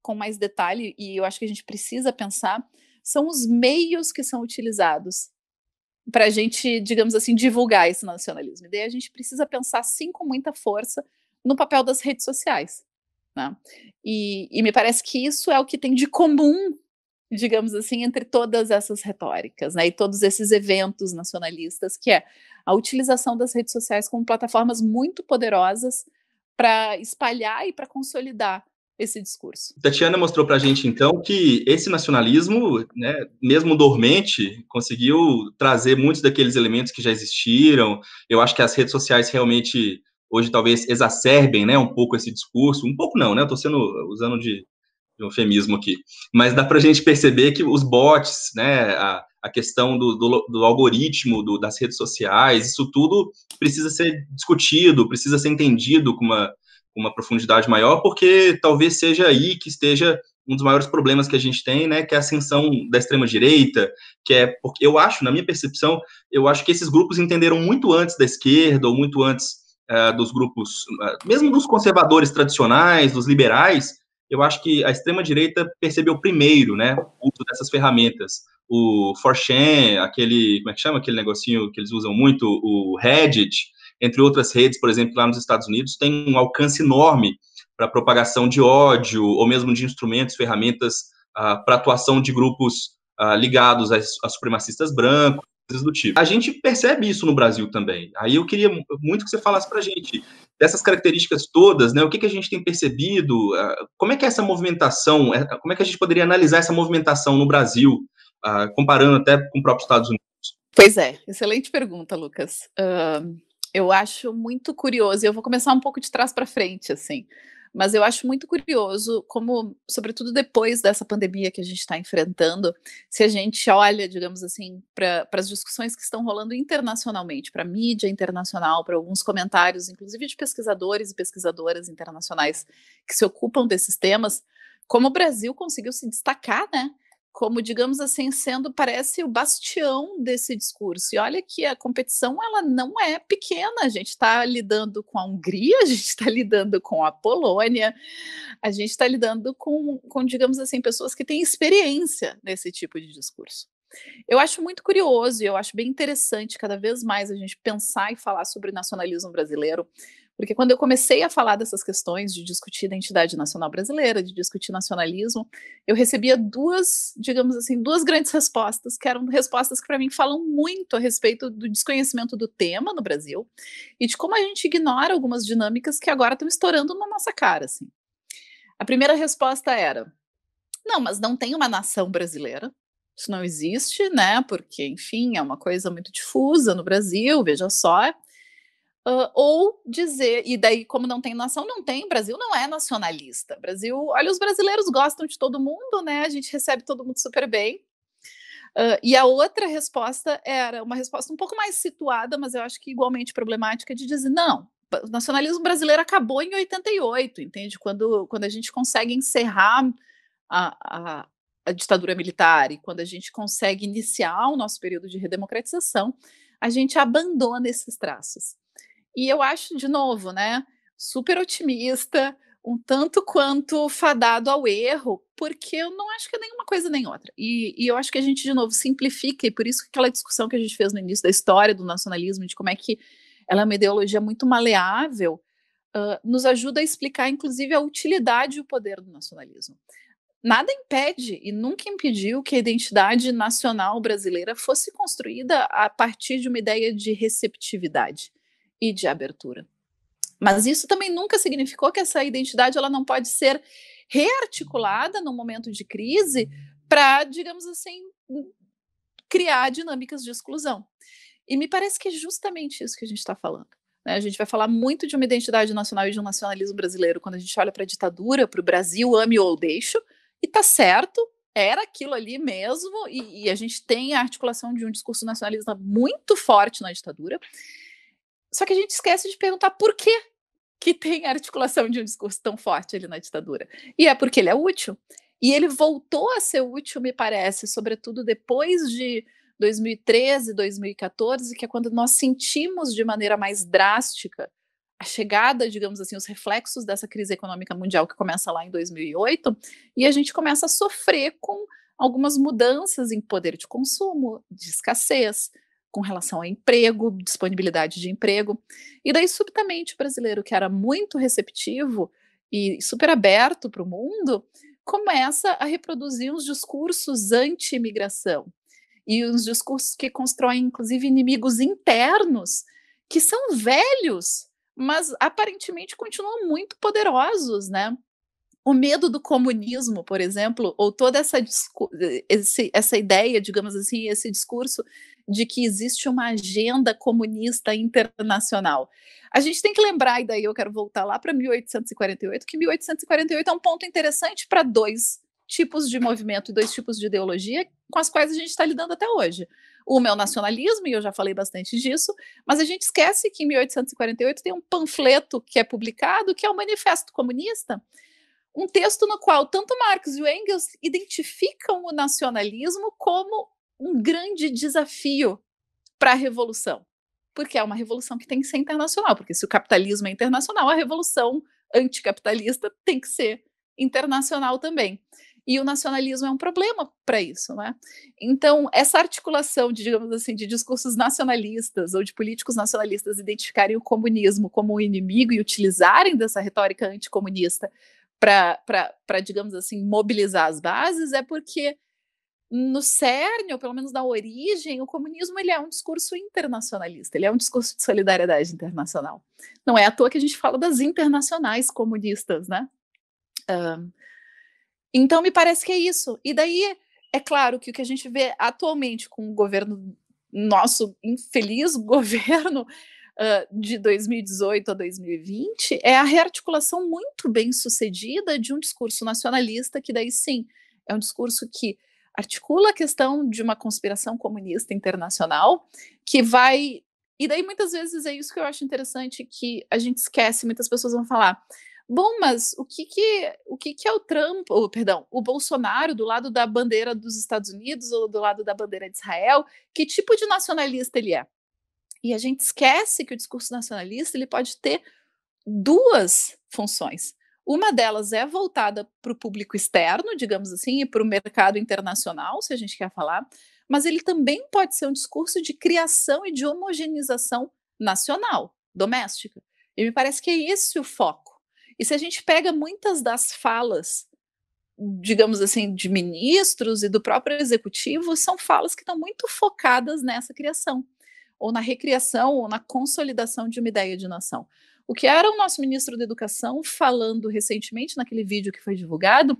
com mais detalhe, e eu acho que a gente precisa pensar, são os meios que são utilizados para a gente, digamos assim, divulgar esse nacionalismo. E daí a gente precisa pensar, sim, com muita força, no papel das redes sociais. Né? E, e me parece que isso é o que tem de comum, digamos assim, entre todas essas retóricas né? e todos esses eventos nacionalistas, que é a utilização das redes sociais como plataformas muito poderosas para espalhar e para consolidar esse discurso. Tatiana mostrou para a gente, então, que esse nacionalismo, né, mesmo dormente, conseguiu trazer muitos daqueles elementos que já existiram. Eu acho que as redes sociais realmente, hoje, talvez exacerbem né, um pouco esse discurso. Um pouco não, né? Estou sendo usando de, de um eufemismo aqui. Mas dá para a gente perceber que os bots, né, a, a questão do, do, do algoritmo do, das redes sociais, isso tudo precisa ser discutido, precisa ser entendido com uma uma profundidade maior, porque talvez seja aí que esteja um dos maiores problemas que a gente tem, né, que é a ascensão da extrema direita, que é porque eu acho, na minha percepção, eu acho que esses grupos entenderam muito antes da esquerda ou muito antes uh, dos grupos, uh, mesmo dos conservadores tradicionais, dos liberais, eu acho que a extrema direita percebeu primeiro, né, o uso dessas ferramentas, o 4 aquele, como é que chama aquele negocinho que eles usam muito, o Reddit, entre outras redes, por exemplo, lá nos Estados Unidos, tem um alcance enorme para propagação de ódio ou mesmo de instrumentos, ferramentas uh, para atuação de grupos uh, ligados a, a, supremacistas brancos, coisas do tipo. A gente percebe isso no Brasil também. Aí eu queria muito que você falasse para a gente dessas características todas, né? O que, que a gente tem percebido? Uh, como é que é essa movimentação? É, como é que a gente poderia analisar essa movimentação no Brasil, comparando até com o próprio Estados Unidos? Pois é, excelente pergunta, Lucas. Uh, eu acho muito curioso, eu vou começar um pouco de trás para frente, assim, mas eu acho muito curioso como, sobretudo depois dessa pandemia que a gente está enfrentando, se a gente olha, digamos assim, para as discussões que estão rolando internacionalmente, para a mídia internacional, para alguns comentários, inclusive de pesquisadores e pesquisadoras internacionais que se ocupam desses temas, como o Brasil conseguiu se destacar, né? como digamos assim sendo parece o bastião desse discurso. E olha que a competição ela não é pequena. A gente está lidando com a Hungria, <laughs> a gente está lidando com a Polônia, a gente está lidando com, com digamos assim pessoas que têm experiência nesse tipo de discurso. Eu acho muito curioso e eu acho bem interessante cada vez mais a gente pensar e falar sobre nacionalismo brasileiro, porque quando eu comecei a falar dessas questões, de discutir identidade nacional brasileira, de discutir nacionalismo, eu recebia duas, digamos assim, duas grandes respostas, que eram respostas que para mim falam muito a respeito do desconhecimento do tema no Brasil e de como a gente ignora algumas dinâmicas que agora estão estourando na nossa cara, assim. A primeira resposta era: não, mas não tem uma nação brasileira. Isso não existe, né? Porque, enfim, é uma coisa muito difusa no Brasil, veja só. Uh, ou dizer, e daí, como não tem nação, não tem, Brasil não é nacionalista. Brasil, olha, os brasileiros gostam de todo mundo, né? A gente recebe todo mundo super bem. Uh, e a outra resposta era uma resposta um pouco mais situada, mas eu acho que igualmente problemática, de dizer: não, o nacionalismo brasileiro acabou em 88, entende? Quando, quando a gente consegue encerrar a, a, a ditadura militar e quando a gente consegue iniciar o nosso período de redemocratização, a gente abandona esses traços. E eu acho, de novo, né, super otimista, um tanto quanto fadado ao erro, porque eu não acho que é nenhuma coisa nem outra. E, e, eu acho que a gente, de novo, simplifica, e por isso que aquela discussão que a gente fez no início da história do nacionalismo, de como é que ela é uma ideologia muito maleável, uh, nos ajuda a explicar, inclusive, a utilidade e o poder do nacionalismo. Nada impede e nunca impediu que a identidade nacional brasileira fosse construída a partir de uma ideia de receptividade e de abertura. Mas isso também nunca significou que essa identidade ela não pode ser rearticulada no momento de crise para, digamos assim, criar dinâmicas de exclusão. E me parece que é justamente isso que a gente está falando. Né? A gente vai falar muito de uma identidade nacional e de um nacionalismo brasileiro quando a gente olha para a ditadura, para o Brasil, ame ou deixo, e tá certo, era aquilo ali mesmo, e, e a gente tem a articulação de um discurso nacionalista muito forte na ditadura. Só que a gente esquece de perguntar por quê que tem a articulação de um discurso tão forte ali na ditadura. E é porque ele é útil. E ele voltou a ser útil, me parece, sobretudo depois de 2013, 2014, que é quando nós sentimos de maneira mais drástica a chegada, digamos assim, os reflexos dessa crise econômica mundial que começa lá em 2008, e a gente começa a sofrer com algumas mudanças em poder de consumo, de escassez, com relação a emprego, disponibilidade de emprego. E daí, subitamente, o brasileiro, que era muito receptivo e super aberto para o mundo, começa a reproduzir uns discursos anti-imigração e uns discursos que constroem, inclusive, inimigos internos que são velhos, mas aparentemente continuam muito poderosos, né? o medo do comunismo, por exemplo, ou toda essa, esse, essa ideia, digamos assim, esse discurso de que existe uma agenda comunista internacional. A gente tem que lembrar, e daí eu quero voltar lá para 1848, que 1848 é um ponto interessante para dois tipos de movimento e dois tipos de ideologia com as quais a gente está lidando até hoje. Uma é o nacionalismo, e eu já falei bastante disso, mas a gente esquece que em 1848 tem um panfleto que é publicado, que é o Manifesto Comunista, um texto no qual tanto Marx e Engels identificam o nacionalismo como um grande desafio para a revolução, porque é uma revolução que tem que ser internacional, porque se o capitalismo é internacional, a revolução anticapitalista tem que ser internacional também. E o nacionalismo é um problema para isso, né? Então, essa articulação, de, digamos assim, de discursos nacionalistas ou de políticos nacionalistas identificarem o comunismo como um inimigo e utilizarem dessa retórica anticomunista para, digamos assim, mobilizar as bases, é porque no cerne, ou pelo menos na origem, o comunismo ele é um discurso internacionalista, ele é um discurso de solidariedade internacional. Não é à toa que a gente fala das internacionais comunistas, né? então, me parece que é isso. E daí, é claro que o que a gente vê atualmente com o governo, nosso infeliz <laughs> governo uh, de 2018 a 2020, é a rearticulação muito bem sucedida de um discurso nacionalista, que daí sim é um discurso que articula a questão de uma conspiração comunista internacional que vai. E daí muitas vezes é isso que eu acho interessante que a gente esquece, muitas pessoas vão falar. Bom, mas o que que, o que, que é o Trump, ou, perdão, o Bolsonaro do lado da bandeira dos Estados Unidos ou do lado da bandeira de Israel? Que tipo de nacionalista ele é? E a gente esquece que o discurso nacionalista ele pode ter duas funções. Uma delas é voltada para o público externo, digamos assim, e para o mercado internacional, se a gente quer falar, mas ele também pode ser um discurso de criação e de homogeneização nacional, doméstica. E me parece que é esse o foco. E se a gente pega muitas das falas, digamos assim, de ministros e do próprio executivo, são falas que estão muito focadas nessa criação, ou na recriação, ou na consolidação de uma ideia de nação. O que era o nosso ministro da Educação falando recentemente naquele vídeo que foi divulgado,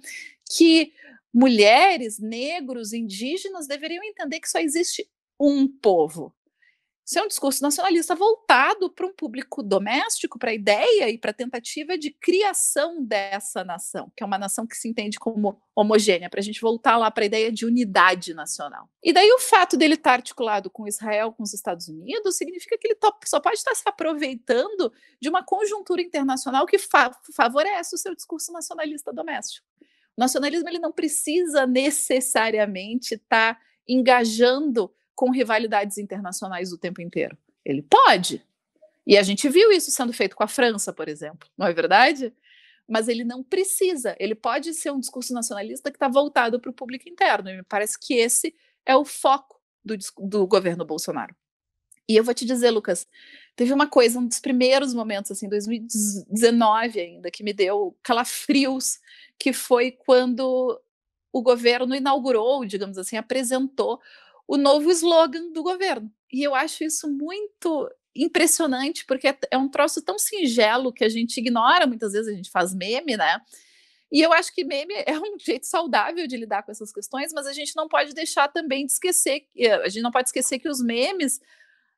que mulheres, negros, indígenas deveriam entender que só existe um povo, Ser é um discurso nacionalista voltado para um público doméstico, para a ideia e para a tentativa de criação dessa nação, que é uma nação que se entende como homogênea, para a gente voltar lá para a ideia de unidade nacional. E daí o fato dele estar tá articulado com Israel, com os Estados Unidos, significa que ele só pode estar se aproveitando de uma conjuntura internacional que fa favorece o seu discurso nacionalista doméstico. O nacionalismo ele não precisa necessariamente estar tá engajando com rivalidades internacionais o tempo inteiro. Ele pode. E a gente viu isso sendo feito com a França, por exemplo, não é verdade? Mas ele não precisa. Ele pode ser um discurso nacionalista que está voltado para o público interno. E me parece que esse é o foco do, do governo Bolsonaro. E eu vou te dizer, Lucas, teve uma coisa, um dos primeiros momentos, assim, 2019 ainda, que me deu calafrios, que foi quando o governo inaugurou, digamos assim, apresentou o novo slogan do governo. E eu acho isso muito impressionante, porque é, é um troço tão singelo que a gente ignora, muitas vezes a gente faz meme, né? E eu acho que meme é um <laughs> jeito saudável de lidar com essas questões, mas a gente não pode deixar também de esquecer, eh, a gente não pode esquecer que os memes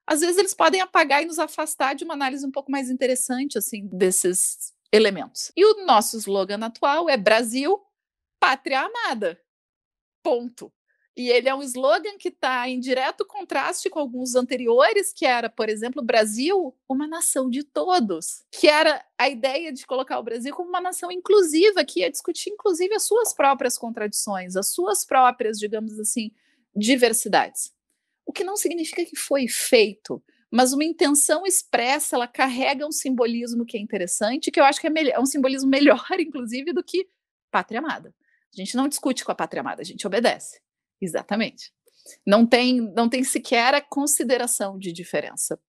às vezes eles podem apagar e nos afastar de uma análise um pouco mais interessante assim desses elementos. E o nosso slogan atual é Brasil, pátria amada. Ponto. E ele é um slogan que está em direto contraste com alguns anteriores, que era, por exemplo, Brasil, uma nação de todos, que era a ideia de colocar o Brasil como uma nação inclusiva, que ia discutir, inclusive, as suas próprias contradições, as suas próprias, digamos assim, diversidades. O que não significa que foi feito, mas uma intenção expressa, ela carrega um simbolismo que é interessante, que eu acho que é, é um simbolismo <laughs> melhor, inclusive, do que pátria amada. A gente não discute com a pátria amada, a gente obedece. Exatamente. Não tem, não tem sequer a consideração de diferença.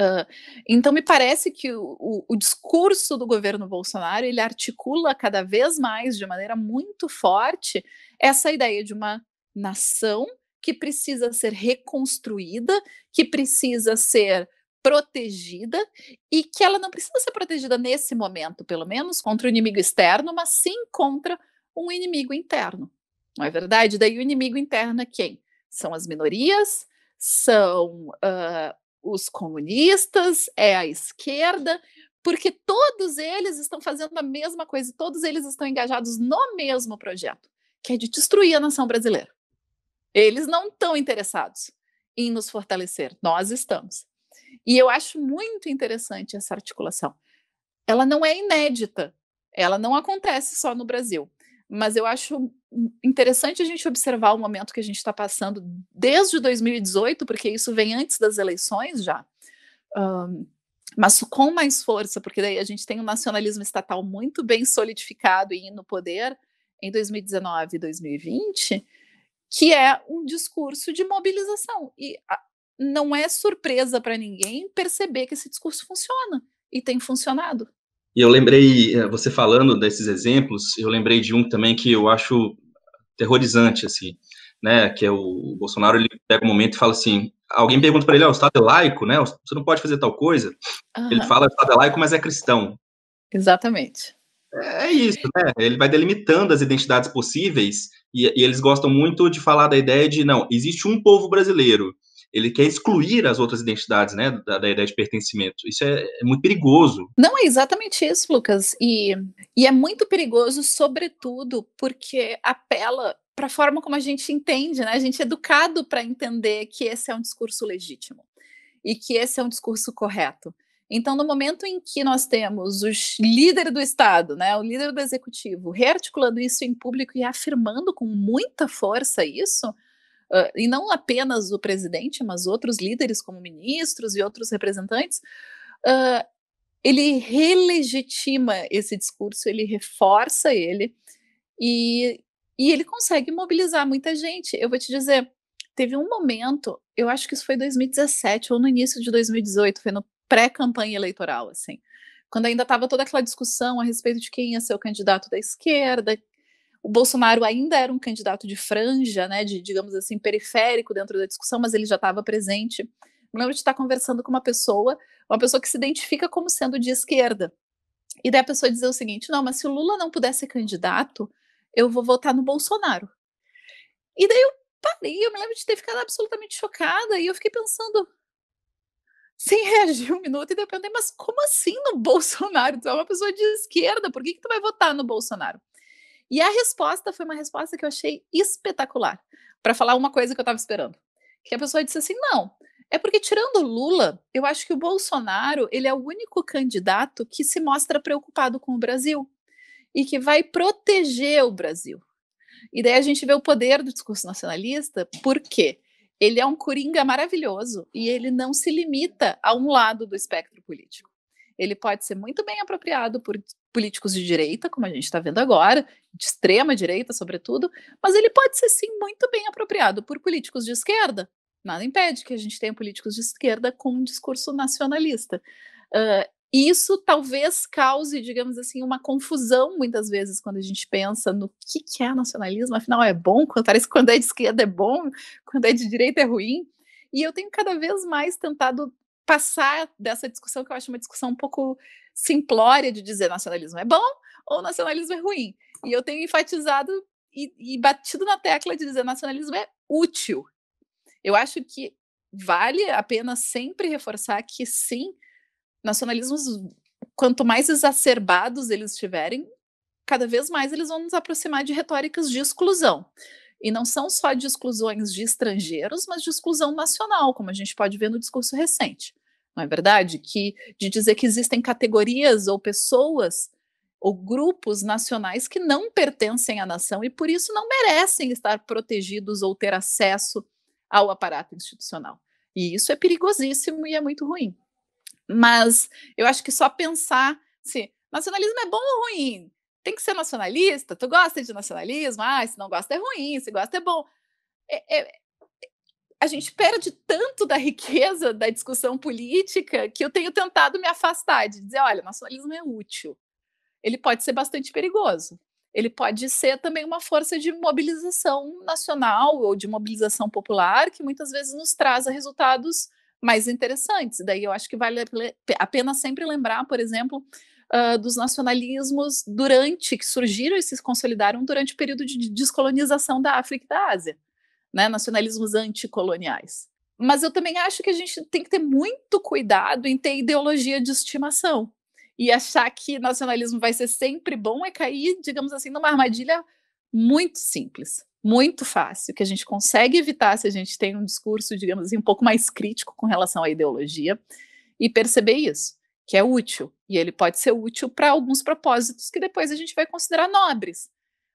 Uh, então me parece que o, o, o, discurso do governo Bolsonaro ele articula cada vez mais de maneira muito forte essa ideia de uma nação que precisa ser reconstruída, que precisa ser protegida e que ela não precisa ser protegida nesse momento, pelo menos, contra o inimigo externo, mas sim contra um inimigo interno não é verdade? Daí o inimigo interno é quem? São as minorias, são uh, os comunistas, é a esquerda, porque todos eles estão fazendo a mesma coisa, todos eles estão engajados no mesmo projeto, que é de destruir a nação brasileira. Eles não estão interessados em nos fortalecer, nós estamos. E eu acho muito interessante essa articulação. Ela não é inédita, ela não acontece só no Brasil, mas eu acho interessante a gente observar o momento que a gente está passando desde 2018, porque isso vem antes das eleições já, um, mas com mais força, porque daí a gente tem um nacionalismo estatal muito bem solidificado e no poder em 2019 e 2020, que é um discurso de mobilização. E não é surpresa para ninguém perceber que esse discurso funciona e tem funcionado. E eu lembrei, eh, você falando desses exemplos, eu lembrei de um também que eu acho terrorizante, assim, né? Que é o, Bolsonaro, ele pega um momento e fala assim, alguém pergunta para ele, ó, oh, ah, o Estado é laico, né? Você não pode fazer tal coisa. Uhum. Ele fala, o Estado é laico, mas é cristão. Exatamente. É isso, né? Ele vai delimitando as identidades possíveis e, e, eles gostam muito de falar da ideia de, não, existe um povo brasileiro ele quer excluir as outras identidades, né, da, da ideia de pertencimento. Isso é, é, muito perigoso. Não, é exatamente isso, Lucas. E, e é muito perigoso, sobretudo, porque apela para a forma como a gente entende, né? A gente é educado para entender que esse é um discurso legítimo e que esse é um discurso correto. Então, no momento em que nós temos o líder do Estado, né, o líder do executivo, rearticulando isso em público e afirmando com muita força isso, uh, e não apenas o presidente, mas outros líderes, como ministros e outros representantes, uh, ele relegitima esse discurso, ele reforça ele e, e ele consegue mobilizar muita gente. Eu vou te dizer, teve um momento, eu acho que isso foi 2017 ou no início de 2018, foi no pré-campanha eleitoral, assim, quando ainda estava toda aquela discussão a respeito de quem ia ser o candidato da esquerda, o Bolsonaro ainda era um candidato de franja, né, de, digamos assim, periférico dentro da discussão, mas ele já estava presente. Me lembro de estar conversando com uma pessoa, uma pessoa que se identifica como sendo de esquerda. E daí a pessoa dizer o seguinte: não, mas se o Lula não puder ser candidato, eu vou votar no Bolsonaro. E daí eu parei, eu me lembro de ter ficado absolutamente chocada e eu fiquei pensando, sem reagir um minuto e depois depender, mas como assim no Bolsonaro? Tu é uma pessoa de esquerda, por que, que tu vai votar no Bolsonaro? E a resposta foi uma resposta que eu achei espetacular, para falar uma coisa que eu estava esperando. Que a pessoa disse assim: não, é porque tirando Lula, eu acho que o Bolsonaro, ele é o único candidato que se mostra preocupado com o Brasil e que vai proteger o Brasil. E daí a gente vê o poder do discurso nacionalista, porque ele é um coringa maravilhoso e ele não se limita a um lado do espectro político ele pode ser muito bem apropriado por políticos de direita, como a gente está vendo agora, de extrema direita, sobretudo, mas ele pode ser sim muito bem apropriado por políticos de esquerda. Nada impede que a gente tenha políticos de esquerda com um discurso nacionalista. Uh, isso talvez cause, digamos assim, uma confusão muitas vezes quando a gente pensa no que, que é nacionalismo, afinal é bom, parece que quando é de esquerda é bom, quando é de direita é ruim. E eu tenho cada vez mais tentado passar dessa discussão, que eu acho uma discussão um pouco simplória de dizer nacionalismo é bom ou nacionalismo é ruim. E eu tenho enfatizado e, e batido na tecla de dizer nacionalismo é útil. Eu acho que vale a pena sempre reforçar que, sim, nacionalismos, quanto mais exacerbados eles estiverem, cada vez mais eles vão nos aproximar de retóricas de exclusão. E não são só de exclusões de estrangeiros, mas de exclusão nacional, como a gente pode ver no discurso recente. Não é verdade? Que de dizer que existem categorias ou pessoas ou grupos nacionais que não pertencem à nação e por isso não merecem estar protegidos ou ter acesso ao aparato institucional. E isso é perigosíssimo e é muito ruim. Mas eu acho que só pensar se nacionalismo é bom ou ruim, tem que ser nacionalista, tu gosta de nacionalismo, ah, se não gosta é ruim, se gosta é bom. É, é, a gente perde tanto da riqueza da discussão política que eu tenho tentado me afastar de dizer, olha, nacionalismo é útil. Ele pode ser bastante perigoso. Ele pode ser também uma força de mobilização nacional ou de mobilização popular que muitas vezes nos traz resultados mais interessantes. Daí eu acho que vale a pena sempre lembrar, por exemplo, uh, dos nacionalismos durante, que surgiram e se consolidaram durante o período de descolonização da África e da Ásia, né? nacionalismos anticoloniais. Mas eu também acho que a gente tem que ter muito cuidado em ter ideologia de estimação e achar que nacionalismo vai ser sempre bom é cair, digamos assim, numa armadilha muito simples, muito fácil, que a gente consegue evitar se a gente tem um discurso, digamos assim, um pouco mais crítico com relação à ideologia e perceber isso que é útil, e ele pode ser útil para alguns propósitos que depois a gente vai considerar nobres,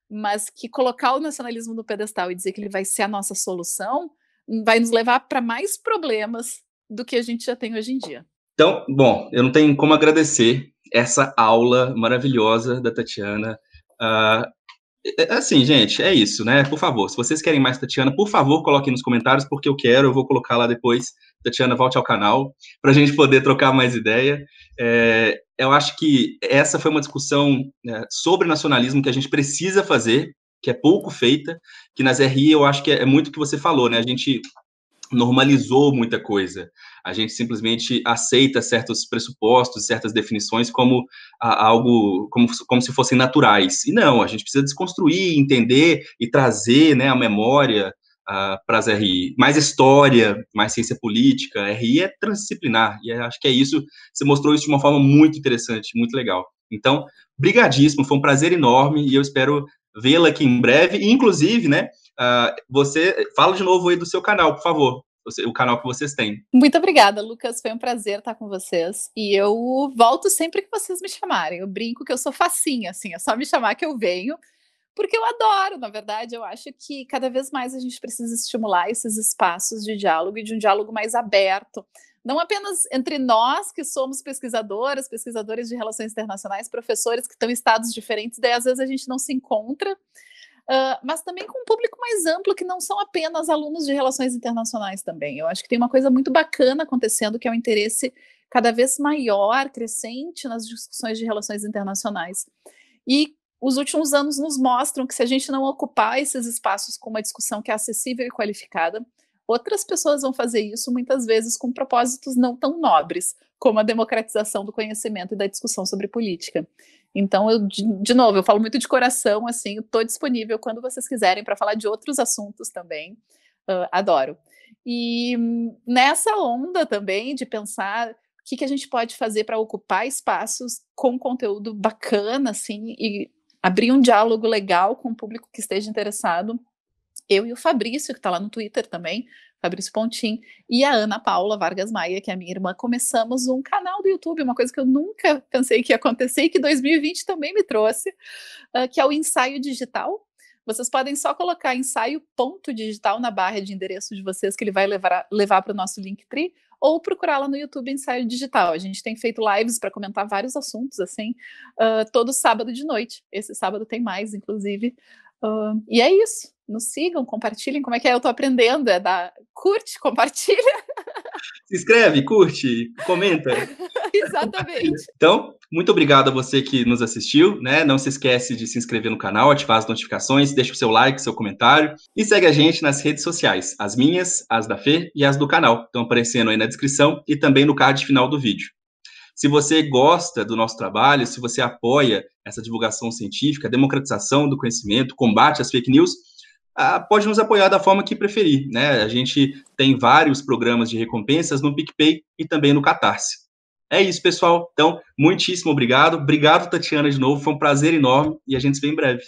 mas que colocar o nacionalismo no pedestal e dizer que ele vai ser a nossa solução hum, vai nos levar para mais problemas do que a gente já tem hoje em dia. Então, bom, eu não tenho como agradecer essa aula maravilhosa da Tatiana. Uh, é, é assim, gente, é isso, né? Por favor, se vocês querem mais Tatiana, por favor, coloquem nos comentários, porque eu quero, eu vou colocar lá depois. Tatiana, volte ao canal, para a gente poder trocar mais ideia. É, eu acho que essa foi uma discussão né, sobre nacionalismo que a gente precisa fazer, que é pouco feita, que nas RI eu acho que é, é muito o que você falou, né? A gente normalizou muita coisa. A gente simplesmente aceita certos pressupostos, certas definições como ah, algo como, como se fossem naturais. E não, a gente precisa desconstruir, entender e trazer, né, a memória uh, ah, para as RI. Mais história, mais ciência política. A RI é transdisciplinar e acho que é isso. Você mostrou isso de uma forma muito interessante, muito legal. Então, brigadíssimo, foi um prazer enorme e eu espero vê-la aqui em breve. E, inclusive, né, uh, você fala de novo aí do seu canal, por favor. o canal que vocês têm. Muito obrigada, Lucas. Foi um prazer estar com vocês. E eu volto sempre que vocês me chamarem. Eu brinco que eu sou facinha, assim, é só me chamar que eu venho porque eu adoro, na verdade, eu acho que cada vez mais a gente precisa estimular esses espaços de diálogo e de um diálogo mais aberto, não apenas entre nós que somos pesquisadoras, pesquisadores de relações internacionais, professores que estão em estados diferentes, daí às vezes a gente não se encontra, uh, mas também com um público mais amplo que não são apenas alunos de relações internacionais também. Eu acho que tem uma coisa muito bacana acontecendo que é o um interesse cada vez maior, crescente nas discussões de relações internacionais. E os últimos anos nos mostram que se a gente não ocupar esses espaços com uma discussão que é acessível e qualificada, Outras pessoas vão fazer isso muitas vezes com propósitos não tão nobres, como a democratização do conhecimento e da discussão sobre política. Então, eu, de, de novo, eu falo muito de coração, assim, estou disponível quando vocês quiserem para falar de outros assuntos também. Uh, adoro. E nessa onda também de pensar o que, que a gente pode fazer para ocupar espaços com conteúdo bacana, assim, e abrir um diálogo legal com o público que esteja interessado eu e o Fabrício, que está lá no Twitter também, Fabrício Pontim, e a Ana Paula Vargas Maia, que é a minha irmã, começamos um canal do YouTube, uma coisa que eu nunca pensei que ia acontecer e que 2020 também me trouxe, uh, que é o ensaio digital. Vocês podem só colocar ensaio ponto digital na barra de endereço de vocês, que ele vai levar, levar para o nosso Linktree, ou procurar lá no YouTube Ensaio Digital. A gente tem feito lives para comentar vários assuntos, assim, uh, todo sábado de noite. Esse sábado tem mais, inclusive. Uh, e é isso nos sigam, compartilhem, como é que é, eu tô aprendendo, é da, curte, compartilha. Se inscreve, curte, comenta. <laughs> Exatamente. Então, muito obrigado a você que nos assistiu, né? Não se esquece de se inscrever no canal, ativar as notificações, deixa o seu like, seu comentário e segue a gente nas redes sociais, as minhas, as da Fê e as do canal. Estão aparecendo aí na descrição e também no card final do vídeo. Se você gosta do nosso trabalho, se você apoia essa divulgação científica, democratização do conhecimento, combate às fake news, pode nos apoiar da forma que preferir. Né? A gente tem vários programas de recompensas no PicPay e também no Catarse. É isso, pessoal. Então, muitíssimo obrigado. Obrigado, Tatiana, de novo. Foi um prazer enorme e a gente se vê em breve.